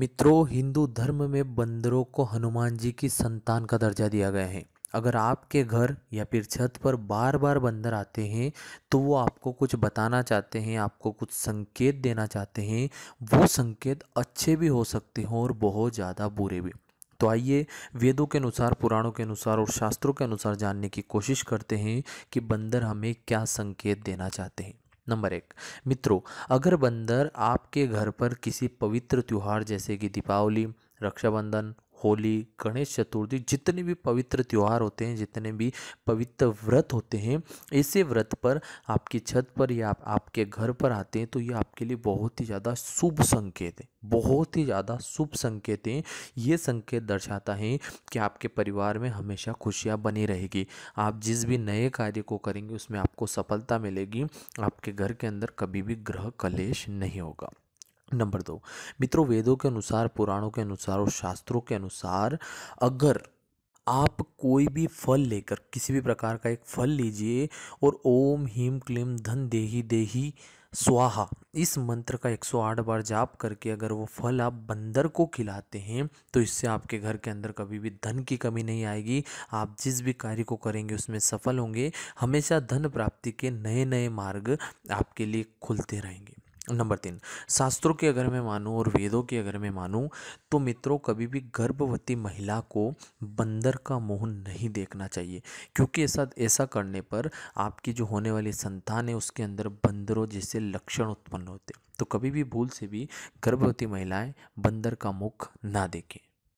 मित्रों हिंदू धर्म में बंदरों को हनुमान जी की संतान का दर्जा दिया गया है अगर आपके घर या फिर छत पर बार बार बंदर आते हैं तो वो आपको कुछ बताना चाहते हैं आपको कुछ संकेत देना चाहते हैं वो संकेत अच्छे भी हो सकते हैं और बहुत ज़्यादा बुरे भी तो आइए वेदों के अनुसार पुराणों के अनुसार और शास्त्रों के अनुसार जानने की कोशिश करते हैं कि बंदर हमें क्या संकेत देना चाहते हैं नंबर एक मित्रों अगर बंदर आपके घर पर किसी पवित्र त्यौहार जैसे कि दीपावली रक्षाबंधन होली गणेश चतुर्थी जितने भी पवित्र त्यौहार होते हैं जितने भी पवित्र व्रत होते हैं ऐसे व्रत पर आपकी छत पर या आप, आपके घर पर आते हैं तो ये आपके लिए बहुत ही ज़्यादा शुभ संकेत है बहुत ही ज़्यादा शुभ संकेत हैं ये संकेत दर्शाता है कि आपके परिवार में हमेशा खुशियाँ बनी रहेगी आप जिस भी नए कार्य को करेंगे उसमें आपको सफलता मिलेगी आपके घर के अंदर कभी भी ग्रह कलेश नहीं होगा नंबर दो मित्रों वेदों के अनुसार पुराणों के अनुसार और शास्त्रों के अनुसार अगर आप कोई भी फल लेकर किसी भी प्रकार का एक फल लीजिए और ओम ह्रीम क्लीम धन देही देही स्वाहा इस मंत्र का 108 बार जाप करके अगर वो फल आप बंदर को खिलाते हैं तो इससे आपके घर के अंदर कभी भी धन की कमी नहीं आएगी आप जिस भी कार्य को करेंगे उसमें सफल होंगे हमेशा धन प्राप्ति के नए नए मार्ग आपके लिए खुलते रहेंगे नंबर तीन शास्त्रों की अगर मैं मानूँ और वेदों की अगर मैं मानूँ तो मित्रों कभी भी गर्भवती महिला को बंदर का मुंह नहीं देखना चाहिए क्योंकि ऐसा ऐसा करने पर आपकी जो होने वाली संतान है उसके अंदर बंदरों जैसे लक्षण उत्पन्न होते तो कभी भी भूल से भी गर्भवती महिलाएं बंदर का मुख ना देखें